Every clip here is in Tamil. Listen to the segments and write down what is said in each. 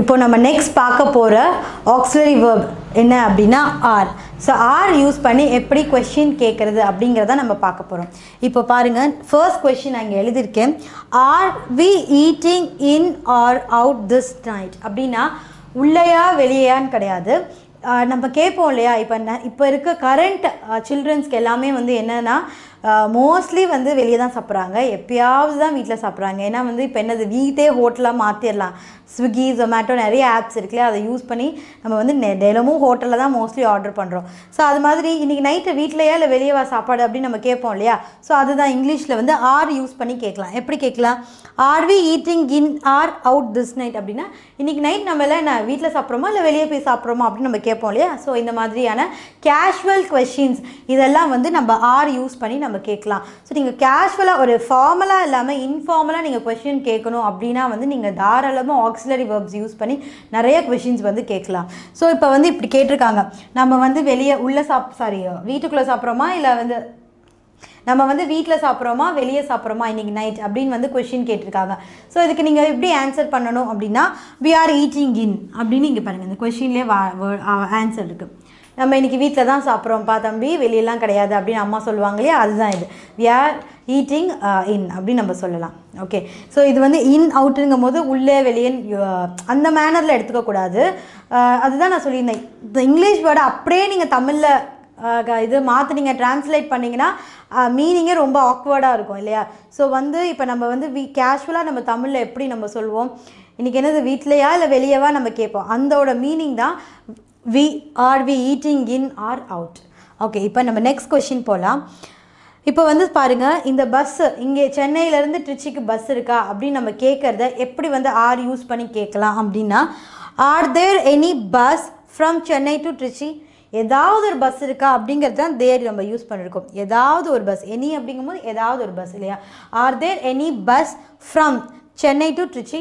இப்போ நம்ம நெக்ஸ்ட் பார்க்க போகிற ஆக்சிலரி வேர்ப் என்ன அப்படின்னா ஆர் ஸோ ஆர் யூஸ் பண்ணி எப்படி கொஷின் கேட்குறது அப்படிங்கிறத நம்ம பார்க்க போகிறோம் இப்போ பாருங்கள் ஃபர்ஸ்ட் கொஷின் நான் இங்கே எழுதியிருக்கேன் are we eating in or out this night அப்படின்னா உள்ளையா வெளியேயான்னு கிடையாது நம்ம கேட்போம் இல்லையா இப்போ என்ன இப்போ இருக்க கரண்ட் சில்ட்ரன்ஸ்க்கு எல்லாமே வந்து என்னென்னா மோஸ்ட்லி வந்து வெளியே தான் சாப்பிட்றாங்க எப்பயாவது தான் வீட்டில் சாப்பிட்றாங்க ஏன்னா வந்து இப்போ என்னது வீட்டே ஹோட்டலாக மாற்றிடலாம் ஸ்விக்கி ஜொமேட்டோ நிறைய ஆப்ஸ் இருக்குல்ல அதை யூஸ் பண்ணி நம்ம வந்து தினமும் ஹோட்டலில் தான் மோஸ்ட்லி ஆர்டர் பண்ணுறோம் ஸோ அது மாதிரி இன்றைக்கி நைட்டு வீட்டிலையா இல்லை வெளியேவா சாப்பாடு அப்படின்னு நம்ம கேட்போம் இல்லையா ஸோ அதுதான் இங்கிலீஷில் வந்து ஆர் யூஸ் பண்ணி கேட்கலாம் எப்படி கேட்கலாம் are we eating in or out this night அப்படின்னா இன்றைக்கி நைட் நம்ம எல்லாம் என்ன வீட்டில் சாப்பிட்றோமா இல்லை வெளியே போய் சாப்பிட்றோமா அப்படின்னு நம்ம கேட்போம் இல்லையா ஸோ இந்த மாதிரியான கேஷுவல் கொஷின்ஸ் இதெல்லாம் வந்து நம்ம ஆர் யூஸ் பண்ணி நம்ம கேட்கலாம் ஸோ நீங்கள் கேஷுவலாக ஒரு ஃபார்மலாக இல்லாமல் இன்ஃபார்மலாக நீங்கள் கொஷின் கேட்கணும் அப்படின்னா வந்து நீங்கள் தாராளமாக ஆக்ஸ் ஆக்சிலரி வேர்ப்ஸ் யூஸ் பண்ணி நிறைய கொஷின்ஸ் வந்து கேட்கலாம் ஸோ இப்போ வந்து இப்படி கேட்டிருக்காங்க நம்ம வந்து வெளியே உள்ளே சாப் சாரி வீட்டுக்குள்ளே சாப்பிட்றோமா இல்லை வந்து நம்ம வந்து வீட்டில் சாப்பிட்றோமா வெளியே சாப்பிட்றோமா இன்றைக்கி நைட் அப்படின்னு வந்து கொஷின் கேட்டிருக்காங்க ஸோ இதுக்கு நீங்கள் எப்படி ஆன்சர் பண்ணணும் அப்படின்னா வி ஆர் ஈட்டிங் இன் அப்படின்னு இங்கே பாருங்கள் இந்த கொஷின்லேயே வா ஆன்சர் இருக்குது நம்ம இன்றைக்கி வீட்டில் தான் சாப்பிட்றோம்ப்பா தம்பி வெளியெல்லாம் கிடையாது அப்படின்னு அம்மா சொல்லுவாங்க இல்லையா அதுதான் இது வி ஆர் ஈட்டிங் இன் அப்படின்னு நம்ம சொல்லலாம் ஓகே ஸோ இது வந்து இன் அவுட்டுங்கும் போது உள்ளே வெளியே uh, அந்த மேனரில் எடுத்துக்கக்கூடாது uh, அதுதான் நான் சொல்லியிருந்தேன் இந்த இங்கிலீஷ் வேர்டை அப்படியே நீங்கள் தமிழில் uh, இது மாற்றினீங்க ட்ரான்ஸ்லேட் பண்ணிங்கன்னா மீனிங்கே ரொம்ப ஆக்வர்டாக இருக்கும் இல்லையா ஸோ வந்து இப்போ நம்ம வந்து வி கேஷுவலாக நம்ம தமிழில் எப்படி நம்ம சொல்லுவோம் இன்றைக்கி என்னது வீட்லையா இல்லை வெளியேவா நம்ம கேட்போம் அந்தோட மீனிங் தான் we are we eating in or out okay இப்போ நம்ம நெக்ஸ்ட் கொஷின் போகலாம் இப்போ வந்து பாருங்கள் இந்த பஸ்ஸு இங்கே சென்னையிலேருந்து ட்ரிச்சிக்கு பஸ் இருக்கா அப்படின்னு நம்ம கேட்குறத எப்படி வந்து ஆர் யூஸ் பண்ணி கேட்கலாம் அப்படின்னா are there any bus from Chennai to Trichy ஏதாவது ஒரு பஸ் இருக்கா அப்படிங்கிறது தான் தேர் நம்ம யூஸ் பண்ணியிருக்கோம் ஏதாவது ஒரு பஸ் எனி அப்படிங்கும்போது ஏதாவது ஒரு பஸ் இல்லையா are there any bus from Chennai to Trichy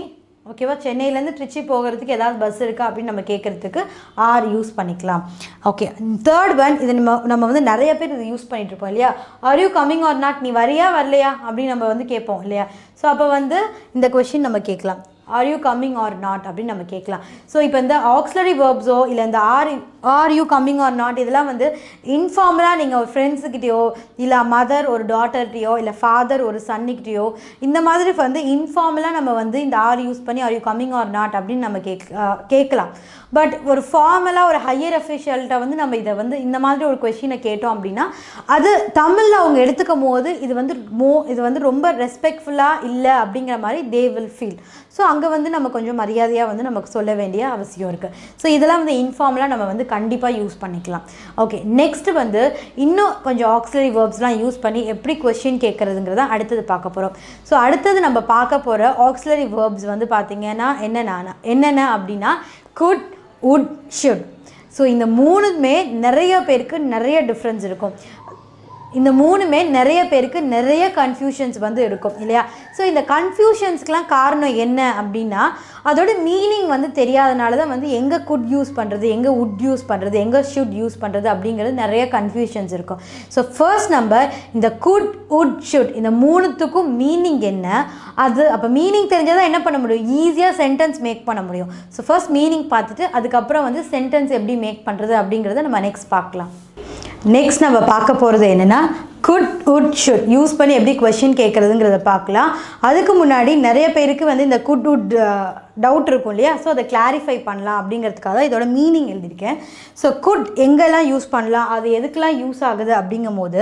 ஓகேவா சென்னையிலேருந்து ட்ரிச்சி போகிறதுக்கு ஏதாவது பஸ் இருக்கா அப்படின்னு நம்ம கேட்குறதுக்கு ஆர் யூஸ் பண்ணிக்கலாம் ஓகே தேர்ட் ஒன் இது நம்ம நம்ம வந்து நிறைய பேர் இது யூஸ் பண்ணிகிட்ருப்போம் இல்லையா are you coming or not நீ வரியா வரலையா அப்படின்னு நம்ம வந்து கேட்போம் இல்லையா ஸோ அப்போ வந்து இந்த கொஷின் நம்ம கேட்கலாம் are you coming or not அப்படின்னு நம்ம கேட்கலாம் ஸோ இப்போ இந்த ஆக்ஸ்லரி வேர்ப்ஸோ இல்லை இந்த are are you coming or not இதெல்லாம் வந்து இன்ஃபார்மலாக நீங்கள் ஒரு ஃப்ரெண்ட்ஸுக்கிட்டையோ இல்லை மதர் ஒரு டாட்டர்கிட்டையோ இல்லை ஃபாதர் ஒரு சன்னிக்கிட்டேயோ இந்த மாதிரி வந்து இன்ஃபார்மலாக நம்ம வந்து இந்த ஆர் யூஸ் பண்ணி are you coming or not அப்படின்னு நம்ம கேட்க கேட்கலாம் பட் ஒரு ஃபார்மலாக ஒரு ஹையர் அஃபிஷியல்கிட்ட வந்து நம்ம இதை வந்து இந்த மாதிரி ஒரு கொஷினை கேட்டோம் அப்படின்னா அது தமிழில் அவங்க எடுத்துக்கும் போது இது வந்து மோ இது வந்து ரொம்ப ரெஸ்பெக்ட்ஃபுல்லாக இல்லை அப்படிங்கிற மாதிரி தே வில் ஃபீல் ஸோ அங்கே வந்து நம்ம கொஞ்சம் மரியாதையாக வந்து நமக்கு சொல்ல வேண்டிய அவசியம் இருக்குது ஸோ இதெல்லாம் வந்து இன்ஃபார்மலாக நம்ம வந்து கண்டிப்பாக யூஸ் பண்ணிக்கலாம் ஓகே நெக்ஸ்ட்டு வந்து இன்னும் கொஞ்சம் ஆக்சிலரி வேர்ப்ஸ்லாம் யூஸ் பண்ணி எப்படி கொஷின் கேட்குறதுங்கிறத அடுத்தது பார்க்க போகிறோம் ஸோ அடுத்தது நம்ம பார்க்க போகிற ஆக்சிலரி வேர்ப்ஸ் வந்து பார்த்திங்கன்னா என்னென்ன என்னென்ன அப்படின்னா குட் உட் ஷுட் ஸோ இந்த மூணுமே நிறைய பேருக்கு நிறைய டிஃப்ரென்ஸ் இருக்கும் இந்த மூணுமே நிறைய பேருக்கு நிறைய கன்ஃபியூஷன்ஸ் வந்து இருக்கும் இல்லையா ஸோ இந்த கன்ஃபியூஷன்ஸ்க்கெலாம் காரணம் என்ன அப்படின்னா அதோட மீனிங் வந்து தெரியாதனால தான் வந்து எங்கே குட் யூஸ் பண்ணுறது எங்கே உட் யூஸ் பண்ணுறது எங்கே ஷுட் யூஸ் பண்ணுறது அப்படிங்கிறது நிறைய கன்ஃபியூஷன்ஸ் இருக்கும் ஸோ ஃபர்ஸ்ட் நம்ம இந்த குட் உட் ஷுட் இந்த மூணுத்துக்கும் மீனிங் என்ன அது அப்போ மீனிங் தெரிஞ்சால் தான் என்ன பண்ண முடியும் ஈஸியாக சென்டென்ஸ் மேக் பண்ண முடியும் ஸோ ஃபர்ஸ்ட் மீனிங் பார்த்துட்டு அதுக்கப்புறம் வந்து சென்டென்ஸ் எப்படி மேக் பண்ணுறது அப்படிங்கிறத நம்ம நெக்ஸ்ட் பார்க்கலாம் நெக்ஸ்ட் நம்ம பார்க்க போகிறது என்னென்னா குட் உட் ஷுட் யூஸ் பண்ணி எப்படி கொஷின் கேட்குறதுங்கிறத பார்க்கலாம் அதுக்கு முன்னாடி நிறைய பேருக்கு வந்து இந்த குட் உட் டவுட் இருக்கும் இல்லையா ஸோ அதை கிளாரிஃபை பண்ணலாம் அப்படிங்கிறதுக்காக தான் இதோட மீனிங் எழுதியிருக்கேன் ஸோ குட் எங்கெல்லாம் யூஸ் பண்ணலாம் அது எதுக்கெல்லாம் யூஸ் ஆகுது அப்படிங்கும் போது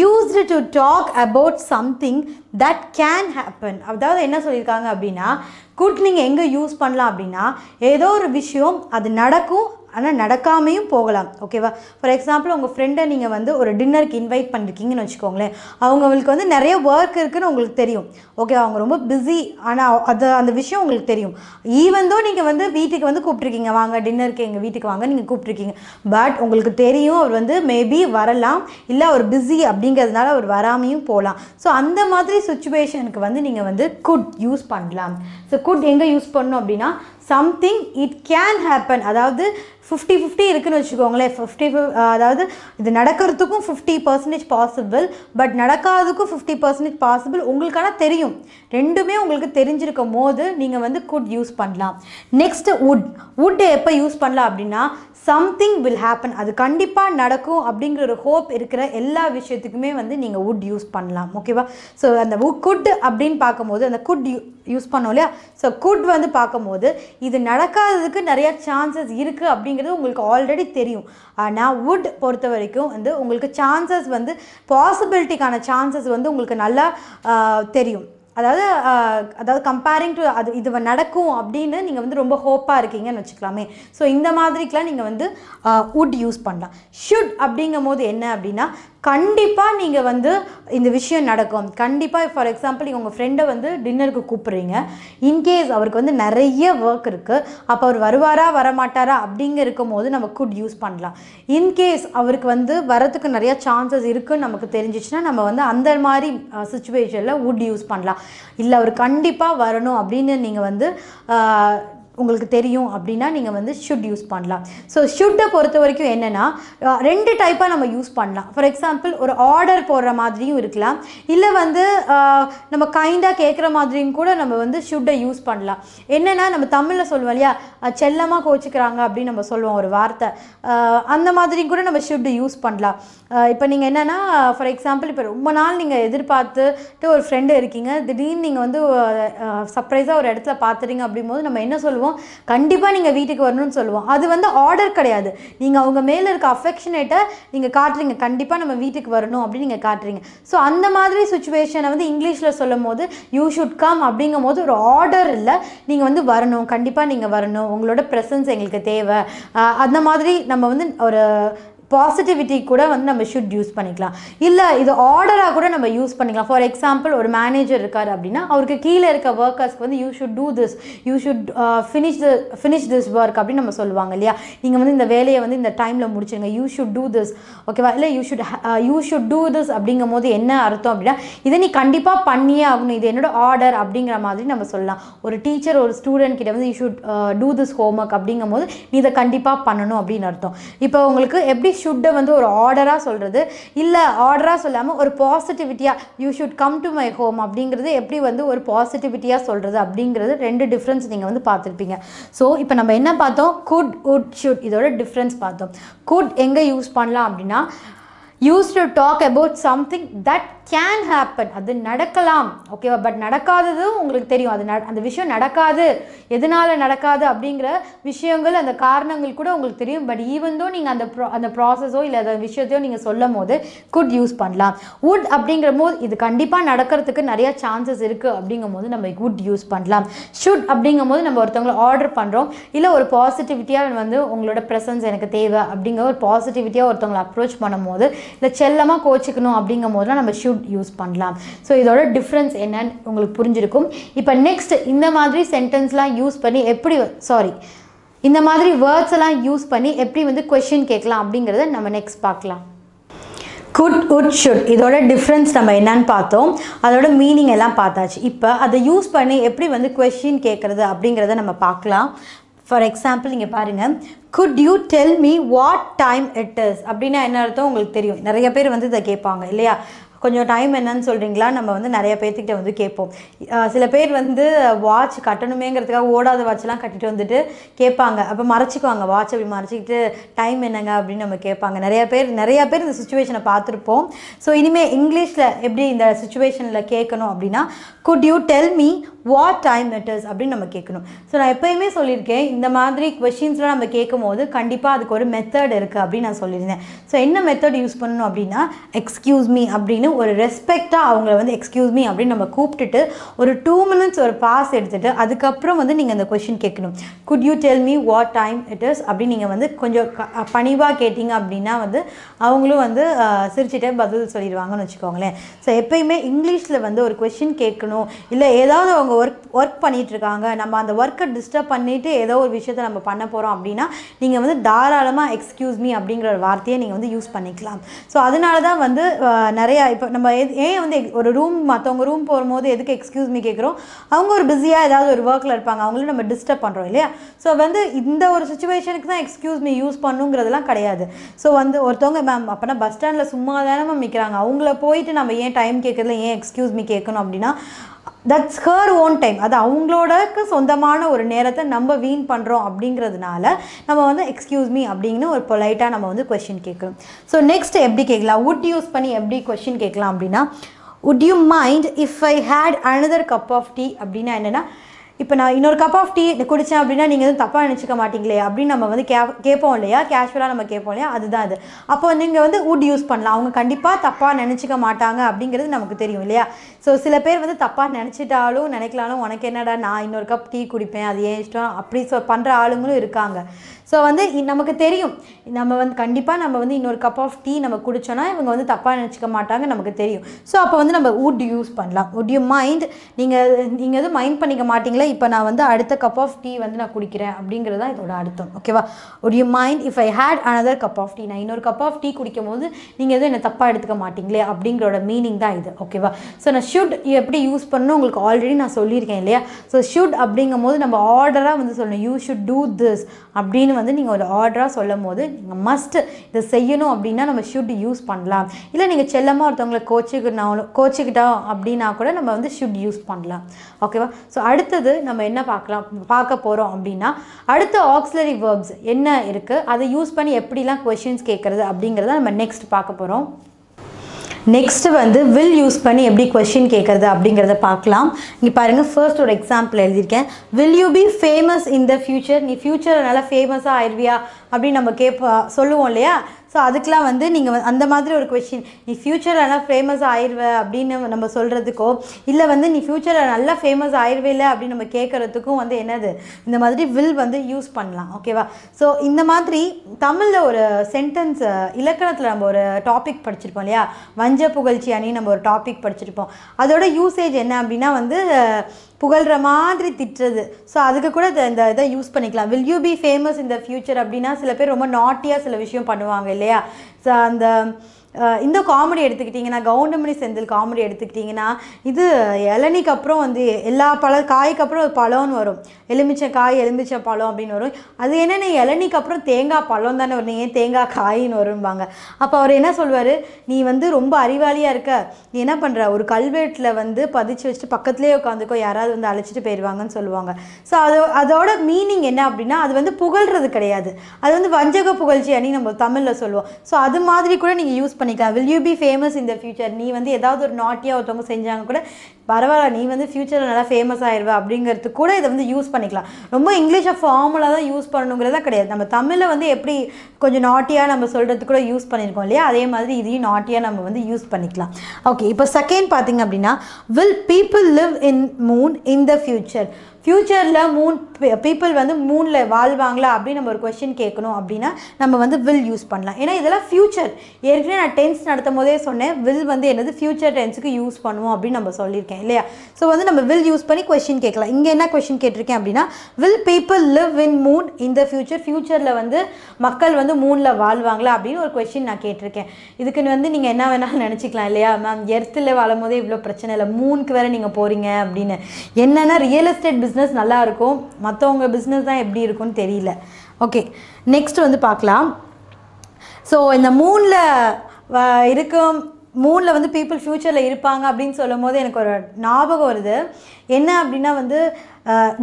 used to talk about something that can happen அதாவது என்ன சொல்லியிருக்காங்க அப்படின்னா குட் நீங்கள் எங்கே யூஸ் பண்ணலாம் அப்படின்னா ஏதோ ஒரு விஷயம் அது நடக்கும் ஆனால் நடக்காமையும் போகலாம் ஓகேவா ஃபார் எக்ஸாம்பிள் உங்கள் ஃப்ரெண்டை நீங்கள் வந்து ஒரு டின்னருக்கு இன்வைட் பண்ணியிருக்கீங்கன்னு வச்சுக்கோங்களேன் அவங்களுக்கு வந்து நிறைய ஒர்க் இருக்குதுன்னு உங்களுக்கு தெரியும் ஓகே அவங்க ரொம்ப பிஸி ஆனால் அது அந்த விஷயம் உங்களுக்கு தெரியும் ஈவந்தோ நீங்கள் வந்து வீட்டுக்கு வந்து கூப்பிட்ருக்கீங்க வாங்க டின்னருக்கு எங்கள் வீட்டுக்கு வாங்க நீங்கள் கூப்பிட்ருக்கீங்க பட் உங்களுக்கு தெரியும் அவர் வந்து மேபி வரலாம் இல்லை அவர் பிஸி அப்படிங்கிறதுனால அவர் வராமையும் போகலாம் ஸோ அந்த மாதிரி சுச்சுவேஷனுக்கு வந்து நீங்கள் வந்து குட் யூஸ் பண்ணலாம் ஸோ குட் எங்கே யூஸ் பண்ணணும் அப்படின்னா சம்திங் இட் கேன் ஹேப்பன் அதாவது ஃபிஃப்டி ஃபிஃப்டி இருக்குதுன்னு வச்சுக்கோங்களேன் ஃபிஃப்டி அதாவது இது நடக்கிறதுக்கும் ஃபிஃப்டி பர்சன்டேஜ் பாசிபிள் பட் நடக்காததுக்கும் ஃபிஃப்டி பர்சன்டேஜ் பாசிபிள் உங்களுக்கான தெரியும் ரெண்டுமே உங்களுக்கு தெரிஞ்சிருக்கும் போது நீங்கள் வந்து குட் யூஸ் பண்ணலாம் நெக்ஸ்ட்டு வுட் உட்டை எப்போ யூஸ் பண்ணலாம் அப்படின்னா சம்திங் வில் ஹேப்பன் அது கண்டிப்பாக நடக்கும் அப்படிங்கிற ஒரு ஹோப் இருக்கிற எல்லா விஷயத்துக்குமே வந்து நீங்கள் வுட் யூஸ் பண்ணலாம் ஓகேவா ஸோ அந்த குட் அப்படின்னு பார்க்கும்போது அந்த குட் யூ யூஸ் பண்ணோம் இல்லையா ஸோ குட் வந்து பார்க்கும்போது இது நடக்காததுக்கு நிறையா சான்சஸ் இருக்குது அப்படிங்கிறது உங்களுக்கு ஆல்ரெடி தெரியும் ஆனால் வுட் பொறுத்த வரைக்கும் வந்து உங்களுக்கு சான்சஸ் வந்து பாசிபிலிட்டிக்கான சான்சஸ் வந்து உங்களுக்கு நல்லா தெரியும் அதாவது அதாவது கம்பேரிங் டு அது இது நடக்கும் அப்படின்னு நீங்கள் வந்து ரொம்ப ஹோப்பாக இருக்கீங்கன்னு வச்சுக்கலாமே ஸோ இந்த மாதிரிக்கெலாம் நீங்கள் வந்து உட் யூஸ் பண்ணலாம் ஷுட் அப்படிங்கும் போது என்ன அப்படின்னா கண்டிப்பாக நீங்கள் வந்து இந்த விஷயம் நடக்கும் கண்டிப்பாக ஃபார் எக்ஸாம்பிள் நீங்கள் உங்கள் ஃப்ரெண்டை வந்து டின்னருக்கு கூப்பிட்றீங்க இன்கேஸ் அவருக்கு வந்து நிறைய ஒர்க் இருக்குது அப்போ அவர் வருவாரா வரமாட்டாரா அப்படிங்க இருக்கும் போது நம்ம குட் யூஸ் பண்ணலாம் இன்கேஸ் அவருக்கு வந்து வரத்துக்கு நிறையா சான்சஸ் இருக்குன்னு நமக்கு தெரிஞ்சிச்சுன்னா நம்ம வந்து அந்த மாதிரி சுச்சுவேஷனில் உட் யூஸ் பண்ணலாம் இல்லை அவர் கண்டிப்பாக வரணும் அப்படின்னு நீங்கள் வந்து உங்களுக்கு தெரியும் அப்படின்னா நீங்கள் வந்து ஷுட் யூஸ் பண்ணலாம் ஸோ ஷுட்டை பொறுத்த வரைக்கும் என்னென்னா ரெண்டு டைப்பாக நம்ம யூஸ் பண்ணலாம் ஃபார் எக்ஸாம்பிள் ஒரு ஆர்டர் போடுற மாதிரியும் இருக்கலாம் இல்லை வந்து நம்ம கைண்டாக கேட்குற மாதிரியும் கூட நம்ம வந்து ஷுட்டை யூஸ் பண்ணலாம் என்னென்னா நம்ம தமிழில் சொல்லுவோம் இல்லையா செல்லமாக கோச்சிக்கிறாங்க அப்படின்னு நம்ம சொல்லுவோம் ஒரு வார்த்தை அந்த மாதிரியும் கூட நம்ம ஷுட்டு யூஸ் பண்ணலாம் இப்போ நீங்கள் என்னென்னா ஃபார் எக்ஸாம்பிள் இப்போ ரொம்ப நாள் நீங்கள் எதிர்பார்த்துட்டு ஒரு ஃப்ரெண்டு இருக்கீங்க திடீர்னு நீங்கள் வந்து சர்ப்ரைஸாக ஒரு இடத்துல பார்த்துறீங்க அப்படிங்கும்போது நம்ம என்ன சொல்லுவோம் சொல்லுவோம் கண்டிப்பாக நீங்கள் வீட்டுக்கு வரணும்னு சொல்லுவோம் அது வந்து ஆர்டர் கிடையாது நீங்கள் அவங்க மேலே இருக்க அஃபெக்ஷனேட்டை நீங்கள் காட்டுறீங்க கண்டிப்பாக நம்ம வீட்டுக்கு வரணும் அப்படின்னு நீங்கள் காட்டுறீங்க ஸோ அந்த மாதிரி சுச்சுவேஷனை வந்து இங்கிலீஷில் சொல்லும் போது யூ ஷுட் கம் அப்படிங்கும் போது ஒரு ஆர்டர் இல்லை நீங்கள் வந்து வரணும் கண்டிப்பாக நீங்கள் வரணும் உங்களோட ப்ரெசன்ஸ் எங்களுக்கு தேவை அந்த மாதிரி நம்ம வந்து ஒரு பாசிட்டிவிட்டி கூட வந்து நம்ம ஷுட் யூஸ் பண்ணிக்கலாம் இல்லை இது ஆர்டராக கூட நம்ம யூஸ் பண்ணிக்கலாம் ஃபார் எக்ஸாம்பிள் ஒரு மேனேஜர் இருக்கார் அப்படின்னா அவருக்கு கீழே இருக்க ஒர்க்கர்ஸ்க்கு வந்து you should do this you should finish the finish this work அப்படின்னு நம்ம சொல்லுவாங்க இல்லையா நீங்கள் வந்து இந்த வேலையை வந்து இந்த டைமில் முடிச்சுருங்க யூ ஷுட் டூ திஸ் ஓகேவா இல்லை you should you uh, should do this அப்படிங்கும் போது என்ன அர்த்தம் அப்படின்னா இதை நீ கண்டிப்பாக பண்ணியே ஆகணும் இது என்னோட ஆர்டர் அப்படிங்கிற மாதிரி நம்ம சொல்லலாம் ஒரு டீச்சர் ஒரு ஸ்டூடெண்ட் கிட்ட வந்து you should do this homework அப்படிங்கும் போது நீ இதை கண்டிப்பாக பண்ணணும் அப்படின்னு அர்த்தம் இப்போ உங்களுக்கு எப்படி ஷுட்டை வந்து ஒரு ஆர்டராக சொல்கிறது இல்லை ஆர்டராக சொல்லாமல் ஒரு பாசிட்டிவிட்டியாக you should come to my home அப்படிங்கிறது எப்படி வந்து ஒரு பாசிட்டிவிட்டியாக சொல்கிறது அப்படிங்கிறது ரெண்டு டிஃப்ரென்ஸ் நீங்கள் வந்து பார்த்துருப்பீங்க ஸோ இப்போ நம்ம என்ன பார்த்தோம் குட் உட் ஷுட் இதோட டிஃப்ரென்ஸ் பார்த்தோம் குட் எங்கே யூஸ் பண்ணலாம் அப்படின்னா use to talk about something that can happen அது நடக்கலாம் ஓகேவா பட் நடக்காததும் உங்களுக்கு தெரியும் அது அந்த விஷயம் நடக்காது எதனால் நடக்காது அப்படிங்கிற விஷயங்கள் அந்த காரணங்கள் கூட உங்களுக்கு தெரியும் பட் ஈவன் நீங்கள் அந்த ப்ரா அந்த ப்ராசஸோ இல்லை அந்த விஷயத்தையோ நீங்கள் சொல்லும் போது குட் யூஸ் பண்ணலாம் வுட் அப்படிங்கிற போது இது கண்டிப்பாக நடக்கிறதுக்கு நிறையா சான்சஸ் இருக்குது அப்படிங்கும் போது நம்ம குட் யூஸ் பண்ணலாம் ஷுட் அப்படிங்கும் போது நம்ம ஒருத்தவங்களை ஆர்டர் பண்ணுறோம் இல்லை ஒரு பாசிட்டிவிட்டியாக வந்து உங்களோட ப்ரெசன்ஸ் எனக்கு தேவை அப்படிங்கிற ஒரு பாசிட்டிவிட்டியாக ஒருத்தவங்களை அப்ரோச் பண்ணும் போது இல்லை செல்லமாக கோச்சிக்கணும் அப்படிங்கும் போதெல்லாம் நம்ம ஷுட் யூஸ் பண்ணலாம் ஸோ இதோட டிஃப்ரென்ஸ் என்னன்னு உங்களுக்கு புரிஞ்சிருக்கும் இப்போ நெக்ஸ்ட் இந்த மாதிரி சென்டென்ஸ்லாம் யூஸ் பண்ணி எப்படி சாரி இந்த மாதிரி வேர்ட்ஸ் எல்லாம் யூஸ் பண்ணி எப்படி வந்து கொஷின் கேட்கலாம் அப்படிங்கிறத நம்ம நெக்ஸ்ட் பார்க்கலாம் குட் உட் ஷுட் இதோட டிஃப்ரென்ஸ் நம்ம என்னன்னு பார்த்தோம் அதோட மீனிங் எல்லாம் பார்த்தாச்சு இப்போ அதை யூஸ் பண்ணி எப்படி வந்து கொஷின் கேட்குறது அப்படிங்கிறத நம்ம பார்க்கலாம் ஃபார் எக்ஸாம்பிள் நீங்கள் பாருங்கள் could you tell me what time it is அப்படின்னா என்ன அர்த்தம் உங்களுக்கு தெரியும் நிறைய பேர் வந்து இதை கேட்பாங்க இல்லையா கொஞ்சம் டைம் என்னன்னு சொல்கிறீங்களா நம்ம வந்து நிறைய பேர்த்துக்கிட்ட வந்து கேட்போம் சில பேர் வந்து வாட்ச் கட்டணுமேங்கிறதுக்காக ஓடாத வாட்ச்லாம் கட்டிட்டு வந்துட்டு கேட்பாங்க அப்போ மறைச்சிக்குவாங்க வாட்ச் அப்படி மறைச்சிக்கிட்டு டைம் என்னங்க அப்படின்னு நம்ம கேட்பாங்க நிறைய பேர் நிறைய பேர் இந்த சுச்சுவேஷனை பார்த்துருப்போம் ஸோ இனிமேல் இங்கிலீஷில் எப்படி இந்த சுச்சுவேஷனில் கேட்கணும் அப்படின்னா could you tell me what time matters அப்படின்னு நம்ம கேட்கணும் ஸோ நான் எப்போயுமே சொல்லியிருக்கேன் இந்த மாதிரி கொஷின்ஸ்லாம் நம்ம கேட்கும் போது கண்டிப்பாக அதுக்கு ஒரு மெத்தட் இருக்குது அப்படின்னு நான் சொல்லியிருந்தேன் ஸோ என்ன மெத்தட் யூஸ் பண்ணணும் அப்படின்னா எக்ஸ்கியூஸ் மீ அப்படின்னு ஒரு ரெஸ்பெக்டாக அவங்கள வந்து எக்ஸ்கியூஸ் மீ அப்படின்னு நம்ம கூப்பிட்டுட்டு ஒரு டூ மினிட்ஸ் ஒரு பாஸ் எடுத்துகிட்டு அதுக்கப்புறம் வந்து நீங்கள் அந்த கொஷின் கேட்கணும் could you tell me what time it is அப்படின்னு நீங்கள் வந்து கொஞ்சம் பணிவாக கேட்டிங்க அப்படின்னா வந்து அவங்களும் வந்து சிரிச்சிட்டே பதில் சொல்லிடுவாங்கன்னு வச்சுக்கோங்களேன் ஸோ எப்பயுமே இங்கிலீஷில் வந்து ஒரு கொஷின் கேட்கணும் இல்லை ஏதாவது அவங்க ஒர்க் ஒர்க் பண்ணிகிட்ருக்காங்க நம்ம அந்த ஒர்க்கை டிஸ்டர்ப் பண்ணிவிட்டு ஏதோ ஒரு விஷயத்த நம்ம பண்ண போகிறோம் அப்படின்னா நீங்கள் வந்து தாராளமாக எக்ஸ்கியூஸ் மீ அப்படிங்கிற ஒரு வார்த்தையை நீங்கள் வந்து யூஸ் பண்ணிக்கலாம் ஸோ அதனால தான் வந்து நிறையா இப்போ நம்ம ஏன் வந்து ஒரு ரூம் மற்றவங்க ரூம் போகும்போது எதுக்கு எக்ஸ்கியூஸ் மீ கேட்குறோம் அவங்க ஒரு பிஸியாக ஏதாவது ஒரு ஒர்க்கில் இருப்பாங்க அவங்களும் நம்ம டிஸ்டர்ப் பண்ணுறோம் இல்லையா ஸோ வந்து இந்த ஒரு சுச்சுவேஷனுக்கு தான் எக்ஸ்கியூஸ் மீ யூஸ் பண்ணுங்கிறதுலாம் கிடையாது ஸோ வந்து ஒருத்தவங்க மேம் அப்போனா பஸ் ஸ்டாண்டில் சும்மா தானே மேம் நிற்கிறாங்க அவங்கள போயிட்டு நம்ம ஏன் டைம் கேட்குறதுல ஏன் எக்ஸ்கியூஸ் மீ கேட்கணும் அப்படின்னா தட்ஸ் ஹர் ஓன் டைம் அது அவங்களோடக்கு சொந்தமான ஒரு நேரத்தை நம்ம வீண் பண்ணுறோம் அப்படிங்கிறதுனால நம்ம வந்து எக்ஸ்கியூஸ் மீ அப்படின்னு ஒரு பொலைட்டாக நம்ம வந்து கொஷின் கேட்குறோம் ஸோ நெக்ஸ்ட் எப்படி கேட்கலாம் வுட் யூஸ் பண்ணி எப்படி கொஷின் கேட்கலாம் அப்படின்னா would you mind if I had another cup of tea அப்படின்னா என்னென்னா இப்போ நான் இன்னொரு கப் ஆஃப் டீ குடித்தேன் அப்படின்னா நீங்கள் எதுவும் தப்பாக நினச்சிக்க மாட்டிங்களே அப்படின்னு நம்ம வந்து கே கேட்போம் இல்லையா கேஷுவலாக நம்ம கேட்போம் இல்லையா அதுதான் அது அப்போ நீங்கள் வந்து உட் யூஸ் பண்ணலாம் அவங்க கண்டிப்பாக தப்பாக நினச்சிக்க மாட்டாங்க அப்படிங்கிறது நமக்கு தெரியும் இல்லையா ஸோ சில பேர் வந்து தப்பாக நினச்சிட்டாலும் நினைக்கலாலும் உனக்கு என்னடா நான் இன்னொரு கப் டீ குடிப்பேன் அது ஏன் இஷ்டம் அப்படி ஸோ பண்ணுற ஆளுங்களும் இருக்காங்க ஸோ வந்து நமக்கு தெரியும் நம்ம வந்து கண்டிப்பாக நம்ம வந்து இன்னொரு கப் ஆஃப் டீ நம்ம குடித்தோன்னா இவங்க வந்து தப்பாக நினச்சிக்க மாட்டாங்க நமக்கு தெரியும் ஸோ அப்போ வந்து நம்ம வுட் யூஸ் பண்ணலாம் வுட் யூ மைண்ட் நீங்கள் நீங்கள் எதுவும் மைண்ட் பண்ணிக்க மாட்டிங்களா இப்போ நான் வந்து அடுத்த கப் ஆஃப் டீ வந்து நான் குடிக்கிறேன் அப்படிங்கிறது தான் இதோட அர்த்தம் ஓகேவா would you mind if I had another cup of tea நான் இன்னொரு கப் ஆஃப் டீ குடிக்கும் போது நீங்கள் எதுவும் என்னை தப்பாக எடுத்துக்க மாட்டிங்களே அப்படிங்கிறோட மீனிங் தான் இது ஓகேவா ஸோ நான் ஷுட் எப்படி யூஸ் பண்ணணும் உங்களுக்கு ஆல்ரெடி நான் சொல்லியிருக்கேன் இல்லையா ஸோ ஷுட் அப்படிங்கும் போது நம்ம ஆர்டராக வந்து சொல்லணும் யூ ஷுட் டூ திஸ் அப்படின்னு வந்து நீங்கள் ஒரு ஆர்டராக சொல்லும் போது நீங்கள் மஸ்ட்டு இதை செய்யணும் அப்படின்னா நம்ம ஷுட் யூஸ் பண்ணலாம் இல்லை நீங்கள் செல்லமாக ஒருத்தவங்களை கோச்சிக்கிட்டாலும் கோச்சிக்கிட்டோம் அப்படின்னா கூட நம்ம வந்து ஷுட் யூஸ் பண்ணலாம் ஓகேவா ஸோ அடுத்தது நம்ம என்ன பார்க்கலாம் பார்க்க போகிறோம் அப்படின்னா அடுத்த ஆக்சிலரி வேர்ப்ஸ் என்ன இருக்குது அதை யூஸ் பண்ணி எப்படிலாம் கொஷின்ஸ் கேட்குறது அப்படிங்கிறத நம்ம நெக்ஸ்ட் பார்க்க போகிறோம் நெக்ஸ்ட் வந்து வில் யூஸ் பண்ணி எப்படி கொஷின் கேட்குறது அப்படிங்கிறத பார்க்கலாம் நீ பாருங்கள் ஃபர்ஸ்ட் ஒரு எக்ஸாம்பிள் எழுதியிருக்கேன் will you be famous in the future நீ நல்லா ஃபேமஸாக ஆயிடுவியா அப்படின்னு நம்ம கேட்போம் சொல்லுவோம் இல்லையா ஸோ அதுக்கெலாம் வந்து நீங்கள் அந்த மாதிரி ஒரு கொஷின் நீ ஃப்யூச்சர் ஆனால் ஃபேமஸ் ஆயிடுவ அப்படின்னு நம்ம சொல்கிறதுக்கோ இல்லை வந்து நீ ஃப்யூச்சரில் நல்லா ஃபேமஸ் இல்லை அப்படின்னு நம்ம கேட்குறதுக்கும் வந்து என்னது இந்த மாதிரி வில் வந்து யூஸ் பண்ணலாம் ஓகேவா ஸோ இந்த மாதிரி தமிழில் ஒரு சென்டென்ஸ் இலக்கணத்தில் நம்ம ஒரு டாபிக் படிச்சிருப்போம் இல்லையா வஞ்ச புகழ்ச்சி அணி நம்ம ஒரு டாபிக் படிச்சிருப்போம் அதோட யூசேஜ் என்ன அப்படின்னா வந்து புகழ்கிற மாதிரி திட்டுறது ஸோ அதுக்கு கூட இந்த இதை யூஸ் பண்ணிக்கலாம் வில் யூ பி ஃபேமஸ் இந்த ஃப்யூச்சர் அப்படின்னா சில பேர் ரொம்ப நாட்டியாக சில விஷயம் பண்ணுவாங்க இல்லையா இல்லையா ஸோ அந்த இந்த காமெடி எடுத்துக்கிட்டிங்கன்னா கவுண்டமணி செந்தில் காமெடி எடுத்துக்கிட்டிங்கன்னா இது இளநிக்கு அப்புறம் வந்து எல்லா பழ காய்க்கு அப்புறம் ஒரு பழம்னு வரும் எலுமிச்சை காய் எலுமிச்சை பழம் அப்படின்னு வரும் அது என்னென்ன இளநிக்கு அப்புறம் தேங்காய் பழம் தானே வரும் ஏன் தேங்காய் காயின்னு வரும்பாங்க அப்போ அவர் என்ன சொல்வார் நீ வந்து ரொம்ப அறிவாளியாக இருக்க நீ என்ன பண்ணுற ஒரு கல்வெட்டில் வந்து பதிச்சு வச்சுட்டு பக்கத்துலேயே உட்காந்துக்கோ யாராவது வந்து அழைச்சிட்டு போயிடுவாங்கன்னு சொல்லுவாங்க ஸோ அது அதோட மீனிங் என்ன அப்படின்னா அது வந்து புகழ்றது கிடையாது அது வந்து வஞ்சக புகழ்ச்சி அணி நம்ம தமிழில் சொல்லுவோம் ஸோ அது மாதிரி கூட நீங்கள் யூஸ் பண்ணி பண்ணிக்கலாம் வில் யூ பி ஃபேமஸ் இந்த ஃபியூச்சர் நீ வந்து ஏதாவது ஒரு நாட்டியாக ஒருத்தவங்க செஞ்சாங்க கூட பரவாயில்ல நீ வந்து ஃப்யூச்சரில் நல்லா ஃபேமஸ் ஆயிடுவ அப்படிங்கிறது கூட இதை வந்து யூஸ் பண்ணிக்கலாம் ரொம்ப இங்கிலீஷை ஃபார்முலாக தான் யூஸ் பண்ணணுங்கிறதா கிடையாது நம்ம தமிழில் வந்து எப்படி கொஞ்சம் நாட்டியாக நம்ம சொல்கிறது கூட யூஸ் பண்ணியிருக்கோம் இல்லையா அதே மாதிரி இதையும் நாட்டியாக நம்ம வந்து யூஸ் பண்ணிக்கலாம் ஓகே இப்போ செகண்ட் பார்த்திங்க அப்படின்னா will people live in moon in the future ஃப்யூச்சரில் மூன் பீப்புள் வந்து மூனில் வாழ்வாங்களா அப்படின்னு நம்ம ஒரு கொஷின் கேட்கணும் அப்படின்னா நம்ம வந்து வில் யூஸ் பண்ணலாம் ஏன்னா இதெல்லாம் ஃப்யூச்சர் ஏற்கனவே நான் டென்ஸ் நடத்தும் போதே சொன்னேன் வில் வந்து என்னது ஃப்யூச்சர் டென்ஸுக்கு யூஸ் பண்ணுவோம் அப்படின்னு நம்ம சொல்லியிருக்கேன் கேட்டிருக்கேன் இல்லையா ஸோ வந்து நம்ம வில் யூஸ் பண்ணி கொஷின் கேட்கலாம் இங்கே என்ன கொஷின் கேட்டிருக்கேன் அப்படின்னா will people live in moon இந்த ஃபியூச்சர் ஃபியூச்சரில் வந்து மக்கள் வந்து மூனில் வாழ்வாங்களா அப்படின்னு ஒரு கொஷின் நான் கேட்டிருக்கேன் இதுக்குன்னு வந்து நீங்கள் என்ன வேணாலும் நினச்சிக்கலாம் இல்லையா மேம் எர்த்தில் வாழும் போதே இவ்வளோ பிரச்சனை இல்லை மூனுக்கு வேறு நீங்கள் போகிறீங்க அப்படின்னு என்னென்னா ரியல் எஸ்டேட் பிஸ்னஸ் நல்லாயிருக்கும் மற்றவங்க பிஸ்னஸ் தான் எப்படி இருக்கும்னு தெரியல ஓகே நெக்ஸ்ட் வந்து பார்க்கலாம் ஸோ இந்த மூணில் இருக்கும் மூணில் வந்து பீப்புள் ஃப்யூச்சரில் இருப்பாங்க அப்படின்னு சொல்லும் போது எனக்கு ஒரு ஞாபகம் வருது என்ன அப்படின்னா வந்து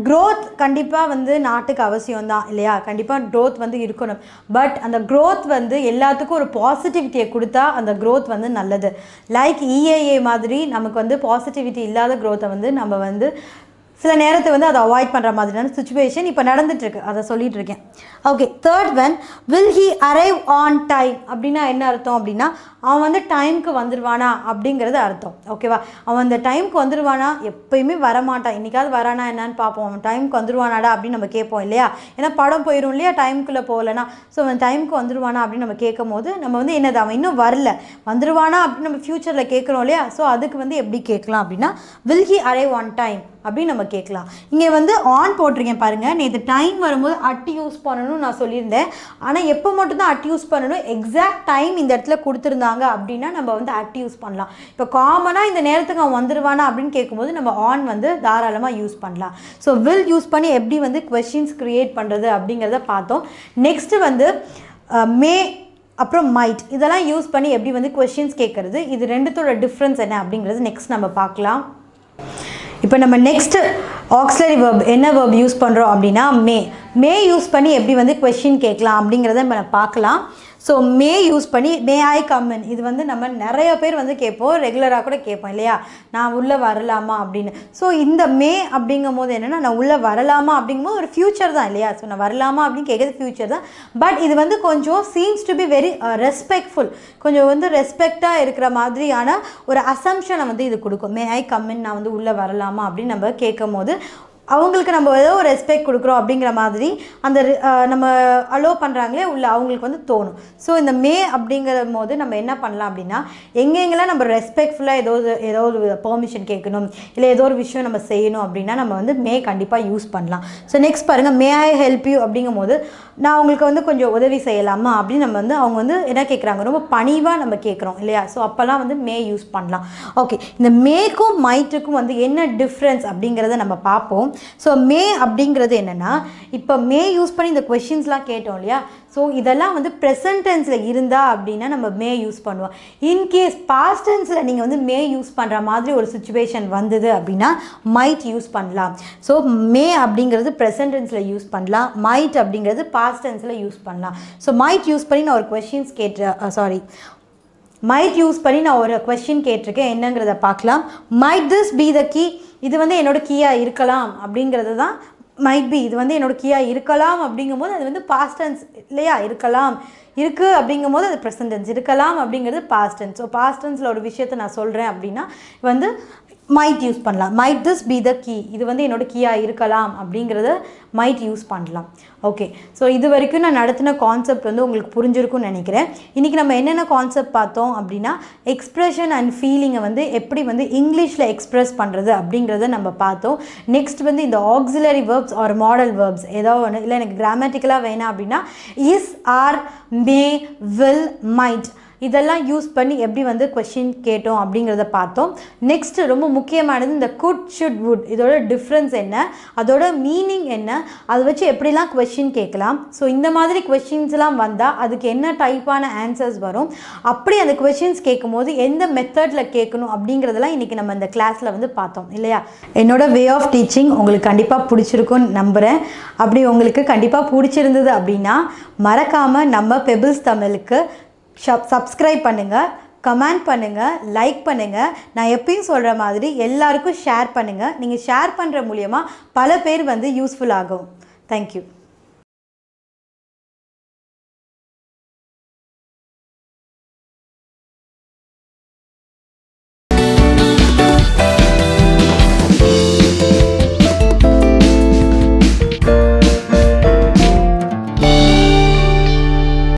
க்ரோத் கண்டிப்பாக வந்து நாட்டுக்கு அவசியம் தான் இல்லையா கண்டிப்பாக க்ரோத் வந்து இருக்கணும் பட் அந்த க்ரோத் வந்து எல்லாத்துக்கும் ஒரு பாசிட்டிவிட்டியை கொடுத்தா அந்த க்ரோத் வந்து நல்லது லைக் இஏஏ e மாதிரி நமக்கு வந்து பாசிட்டிவிட்டி இல்லாத க்ரோத்தை வந்து நம்ம வந்து சில நேரத்தை வந்து அதை அவாய்ட் பண்ணுற மாதிரியான சுச்சுவேஷன் இப்போ நடந்துட்டுருக்கு அதை சொல்லிகிட்ருக்கேன் okay third one will he arrive on time அப்படின்னா என்ன அர்த்தம் அப்படின்னா அவன் வந்து டைமுக்கு வந்துடுவானா அப்படிங்கிறது அர்த்தம் ஓகேவா அவன் அந்த டைமுக்கு வந்துடுவானா எப்பயுமே வரமாட்டான் இன்றைக்காவது வரானா என்னான்னு பார்ப்போம் அவன் டைமுக்கு வந்துடுவானாடா அப்படின்னு நம்ம கேட்போம் இல்லையா ஏன்னா படம் போயிடும் இல்லையா டைமுக்குள்ளே போகலனா ஸோ அவன் டைமுக்கு வந்துடுவானா அப்படின்னு நம்ம கேட்கும் போது நம்ம வந்து என்னது அவன் இன்னும் வரல வந்துடுவானா அப்படின்னு நம்ம ஃப்யூச்சரில் கேட்குறோம் இல்லையா ஸோ அதுக்கு வந்து எப்படி கேட்கலாம் அப்படின்னா will he arrive on time அப்படின்னு நம்ம கேட்கலாம் இங்கே வந்து ஆன் போட்டிருக்கேன் பாருங்கள் நேற்று டைம் வரும்போது அட்டி யூஸ் பண்ணணும் பண்ணணும்னு நான் சொல்லியிருந்தேன் ஆனால் எப்போ மட்டும்தான் அட் யூஸ் பண்ணணும் எக்ஸாக்ட் டைம் இந்த இடத்துல கொடுத்துருந்தாங்க அப்படின்னா நம்ம வந்து அட் யூஸ் பண்ணலாம் இப்போ காமனாக இந்த நேரத்துக்கு அவன் வந்துடுவானா அப்படின்னு கேட்கும்போது நம்ம ஆன் வந்து தாராளமாக யூஸ் பண்ணலாம் ஸோ வில் யூஸ் பண்ணி எப்படி வந்து கொஷின்ஸ் க்ரியேட் பண்ணுறது அப்படிங்கிறத பார்த்தோம் நெக்ஸ்ட்டு வந்து மே அப்புறம் மைட் இதெல்லாம் யூஸ் பண்ணி எப்படி வந்து கொஷின்ஸ் கேட்குறது இது ரெண்டுத்தோட டிஃப்ரென்ஸ் என்ன அப்படிங்கிறது நெக்ஸ்ட் நம்ம பார்க்கலாம் இப்போ நம்ம நெக்ஸ்ட்டு ஆக்ஸிலரி வேர்ப் என்ன வேர்ப் யூஸ் பண்ணுறோம் அப்படின்னா மே மே யூஸ் பண்ணி எப்படி வந்து கொஷின் கேட்கலாம் அப்படிங்கிறத நம்ம பார்க்கலாம் ஸோ மே யூஸ் பண்ணி மே ஐ இன் இது வந்து நம்ம நிறைய பேர் வந்து கேட்போம் ரெகுலராக கூட கேட்போம் இல்லையா நான் உள்ளே வரலாமா அப்படின்னு ஸோ இந்த மே அப்படிங்கும் போது என்னென்னா நான் உள்ளே வரலாமா அப்படிங்கும்போது ஒரு ஃப்யூச்சர் தான் இல்லையா ஸோ நான் வரலாமா அப்படின்னு கேட்குறது ஃப்யூச்சர் தான் பட் இது வந்து கொஞ்சம் seems to be very respectful கொஞ்சம் வந்து ரெஸ்பெக்டாக இருக்கிற மாதிரியான ஒரு அசம்ஷனை வந்து இது கொடுக்கும் மே ஐ கம்மின் நான் வந்து உள்ளே வரலாமா அப்படின்னு நம்ம கேட்கும் போது அவங்களுக்கு நம்ம ஏதோ ஒரு ரெஸ்பெக்ட் கொடுக்குறோம் அப்படிங்கிற மாதிரி அந்த நம்ம அலோவ் பண்ணுறாங்களே உள்ள அவங்களுக்கு வந்து தோணும் ஸோ இந்த மே அப்படிங்கிற போது நம்ம என்ன பண்ணலாம் அப்படின்னா எங்கெங்கெல்லாம் நம்ம ரெஸ்பெக்ட்ஃபுல்லாக ஏதோ ஏதோ ஒரு பெர்மிஷன் கேட்கணும் இல்லை ஏதோ ஒரு விஷயம் நம்ம செய்யணும் அப்படின்னா நம்ம வந்து மே கண்டிப்பாக யூஸ் பண்ணலாம் ஸோ நெக்ஸ்ட் பாருங்கள் மே ஐ ஹெல்ப் யூ அப்படிங்கும் போது நான் உங்களுக்கு வந்து கொஞ்சம் உதவி செய்யலாமா அப்படின்னு நம்ம வந்து அவங்க வந்து என்ன கேட்குறாங்க ரொம்ப பணிவாக நம்ம கேட்குறோம் இல்லையா ஸோ அப்போல்லாம் வந்து மே யூஸ் பண்ணலாம் ஓகே இந்த மேக்கும் மைட்டுக்கும் வந்து என்ன டிஃப்ரென்ஸ் அப்படிங்கிறத நம்ம பார்ப்போம் ஸோ மே அப்படிங்கிறது என்னென்னா இப்போ மே யூஸ் பண்ணி இந்த கொஷின்ஸ்லாம் கேட்டோம் இல்லையா ஸோ இதெல்லாம் வந்து ப்ரெசன்ட் டென்ஸில் இருந்தால் அப்படின்னா நம்ம மே யூஸ் பண்ணுவோம் இன்கேஸ் பாஸ்ட் டென்ஸில் நீங்கள் வந்து மே யூஸ் பண்ணுற மாதிரி ஒரு சுச்சுவேஷன் வந்தது அப்படின்னா மைட் யூஸ் பண்ணலாம் ஸோ மே அப்படிங்கிறது ப்ரெசன்ட் டென்ஸில் யூஸ் பண்ணலாம் மைட் அப்படிங்கிறது பாஸ்ட் டென்ஸில் யூஸ் பண்ணலாம் ஸோ மைட் யூஸ் பண்ணி நான் ஒரு கொஷின்ஸ் கேட்டு சாரி மைட் யூஸ் பண்ணி நான் ஒரு கொஷின் கேட்டிருக்கேன் என்னங்கிறத பார்க்கலாம் might this be the key இது வந்து என்னோடய கீயாக இருக்கலாம் அப்படிங்கிறது தான் மைட் பி இது வந்து என்னோட கியா இருக்கலாம் அப்படிங்கும்போது அது வந்து பாஸ்ட் டென்ஸ் இல்லையா இருக்கலாம் இருக்குது அப்படிங்கும்போது அது ப்ரெசன்டென்ஸ் இருக்கலாம் அப்படிங்கிறது பாஸ்ட் டென்ஸ் ஸோ பாஸ்ட் டென்ஸில் ஒரு விஷயத்தை நான் சொல்கிறேன் அப்படின்னா வந்து மைட் யூஸ் பண்ணலாம் might this be the key இது வந்து என்னோடய கீயாக இருக்கலாம் அப்படிங்கிறத மைட் யூஸ் பண்ணலாம் ஓகே ஸோ இது வரைக்கும் நான் நடத்தின கான்செப்ட் வந்து உங்களுக்கு புரிஞ்சிருக்கும்னு நினைக்கிறேன் இன்றைக்கி நம்ம என்னென்ன கான்செப்ட் பார்த்தோம் அப்படின்னா எக்ஸ்ப்ரெஷன் அண்ட் ஃபீலிங்கை வந்து எப்படி வந்து இங்கிலீஷில் எக்ஸ்ப்ரெஸ் பண்ணுறது அப்படிங்கிறத நம்ம பார்த்தோம் நெக்ஸ்ட் வந்து இந்த auxiliary verbs or modal verbs ஏதோ ஒன்று இல்லை எனக்கு கிராமட்டிக்கலாக வேணாம் அப்படின்னா is are may will might இதெல்லாம் யூஸ் பண்ணி எப்படி வந்து கொஷின் கேட்டோம் அப்படிங்கிறத பார்த்தோம் நெக்ஸ்ட் ரொம்ப முக்கியமானது இந்த குட் ஷுட் வுட் இதோட டிஃப்ரென்ஸ் என்ன அதோட மீனிங் என்ன அதை வச்சு எப்படிலாம் கொஷின் கேட்கலாம் ஸோ இந்த மாதிரி கொஷின்ஸ்லாம் வந்தால் அதுக்கு என்ன டைப்பான ஆன்சர்ஸ் வரும் அப்படி அந்த கொஷின்ஸ் போது எந்த மெத்தடில் கேட்கணும் அப்படிங்கிறதெல்லாம் இன்றைக்கி நம்ம இந்த கிளாஸில் வந்து பார்த்தோம் இல்லையா என்னோட வே ஆஃப் டீச்சிங் உங்களுக்கு கண்டிப்பாக பிடிச்சிருக்கும்னு நம்புகிறேன் அப்படி உங்களுக்கு கண்டிப்பாக பிடிச்சிருந்தது அப்படின்னா மறக்காமல் நம்ம பெபிள்ஸ் தமிழுக்கு சப்ஸ்கிரைப் பண்ணுங்கள் கமெண்ட் பண்ணுங்கள் லைக் பண்ணுங்கள் நான் எப்பயும் சொல்கிற மாதிரி எல்லாருக்கும் ஷேர் பண்ணுங்கள் நீங்கள் ஷேர் பண்ணுற மூலியமாக பல பேர் வந்து யூஸ்ஃபுல் ஆகும் தேங்க்யூ